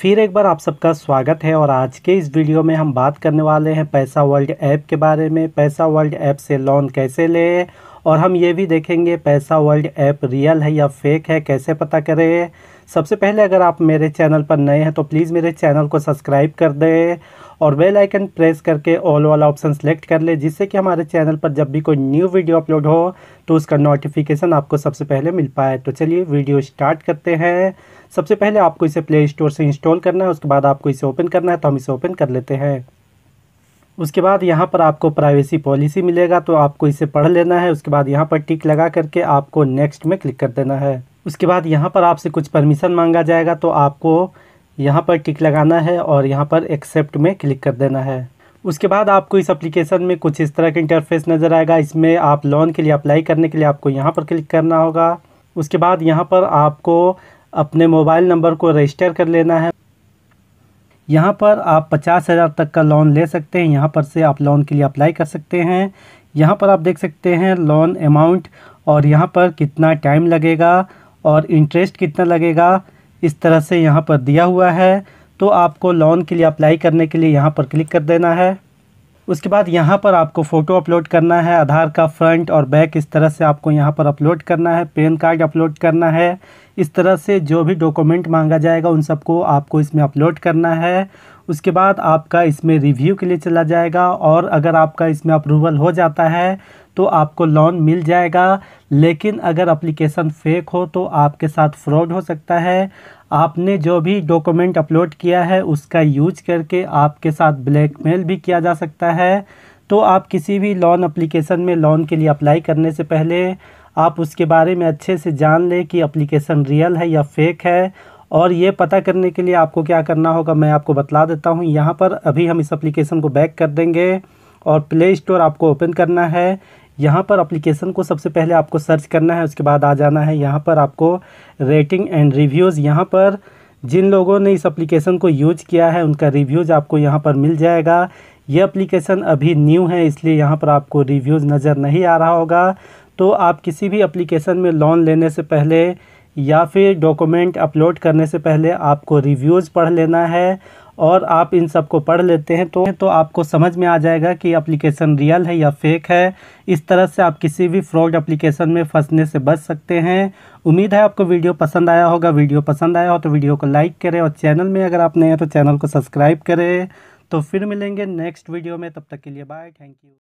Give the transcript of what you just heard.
फिर एक बार आप सबका स्वागत है और आज के इस वीडियो में हम बात करने वाले हैं पैसा वर्ल्ड ऐप के बारे में पैसा वर्ल्ड ऐप से लोन कैसे लें और हम ये भी देखेंगे पैसा वर्ल्ड ऐप रियल है या फेक है कैसे पता करें सबसे पहले अगर आप मेरे चैनल पर नए हैं तो प्लीज़ मेरे चैनल को सब्सक्राइब कर दें और बेल आइकन प्रेस करके ऑल वाला ऑप्शन सेलेक्ट कर ले जिससे कि हमारे चैनल पर जब भी कोई न्यू वीडियो अपलोड हो तो उसका नोटिफिकेशन आपको सबसे पहले मिल पाए तो चलिए वीडियो स्टार्ट करते हैं सबसे पहले आपको इसे प्ले स्टोर से इंस्टॉल करना है उसके बाद आपको इसे ओपन करना है तो हम इसे ओपन कर लेते हैं उसके बाद यहाँ पर आपको प्राइवेसी पॉलिसी मिलेगा तो आपको इसे पढ़ लेना है उसके बाद यहाँ पर टिक लगा करके आपको नेक्स्ट में क्लिक कर देना है उसके बाद यहाँ पर आपसे कुछ परमिशन मांगा जाएगा तो आपको यहाँ पर टिक लगाना है और यहाँ पर एक्सेप्ट में क्लिक कर देना है उसके बाद आपको इस एप्लीकेशन में कुछ इस तरह का इंटरफेस नज़र आएगा इसमें आप लोन के लिए अप्लाई करने के लिए आपको यहाँ पर क्लिक करना होगा उसके बाद यहाँ पर आपको अपने मोबाइल नंबर को रजिस्टर कर लेना है यहाँ पर आप पचास हज़ार तक का लोन ले सकते हैं यहाँ पर से आप लोन के लिए अप्लाई कर सकते हैं यहाँ पर आप देख सकते हैं लोन अमाउंट और यहाँ पर कितना टाइम लगेगा और इंटरेस्ट कितना लगेगा इस तरह से यहाँ पर दिया हुआ है तो आपको लोन के लिए अप्लाई करने के लिए यहाँ पर क्लिक कर देना है उसके बाद यहाँ पर आपको फ़ोटो अपलोड करना है आधार का फ्रंट और बैक इस तरह से आपको यहाँ पर अपलोड करना है पेन कार्ड अपलोड करना है इस तरह से जो भी डॉक्यूमेंट मांगा जाएगा उन सबको आपको इसमें अपलोड करना है उसके बाद आपका इसमें रिव्यू के लिए चला जाएगा और अगर आपका इसमें अप्रूवल हो जाता है तो आपको लोन मिल जाएगा लेकिन अगर अप्लीकेशन फेक हो तो आपके साथ फ्रॉड हो सकता है आपने जो भी डॉक्यूमेंट अपलोड किया है उसका यूज करके आपके साथ ब्लैकमेल भी किया जा सकता है तो आप किसी भी लोन अप्लीकेशन में लोन के लिए अप्लाई करने से पहले आप उसके बारे में अच्छे से जान लें कि अप्लीकेशन रियल है या फेक है और ये पता करने के लिए आपको क्या करना होगा मैं आपको बतला देता हूँ यहाँ पर अभी हम इस एप्लीकेशन को बैक कर देंगे और प्ले स्टोर आपको ओपन करना है यहाँ पर एप्लीकेशन को सबसे पहले आपको सर्च करना है उसके बाद आ जाना है यहाँ पर आपको रेटिंग एंड रिव्यूज़ यहाँ पर जिन लोगों ने इस एप्लीकेशन को यूज किया है उनका रिव्यूज़ आपको यहाँ पर मिल जाएगा ये एप्लीकेशन अभी न्यू है इसलिए यहाँ पर आपको रिव्यूज़ नज़र नहीं आ रहा होगा तो आप किसी भी एप्लीकेशन में लोन लेने से पहले या फिर डॉक्यूमेंट अपलोड करने से पहले आपको रिव्यूज़ पढ़ लेना है और आप इन सब को पढ़ लेते हैं तो तो आपको समझ में आ जाएगा कि एप्लीकेशन रियल है या फेक है इस तरह से आप किसी भी फ्रॉड एप्लीकेशन में फंसने से बच सकते हैं उम्मीद है आपको वीडियो पसंद आया होगा वीडियो पसंद आया हो तो वीडियो को लाइक करें और चैनल में अगर आप नए हैं तो चैनल को सब्सक्राइब करें तो फिर मिलेंगे नेक्स्ट वीडियो में तब तक के लिए बाय थैंक यू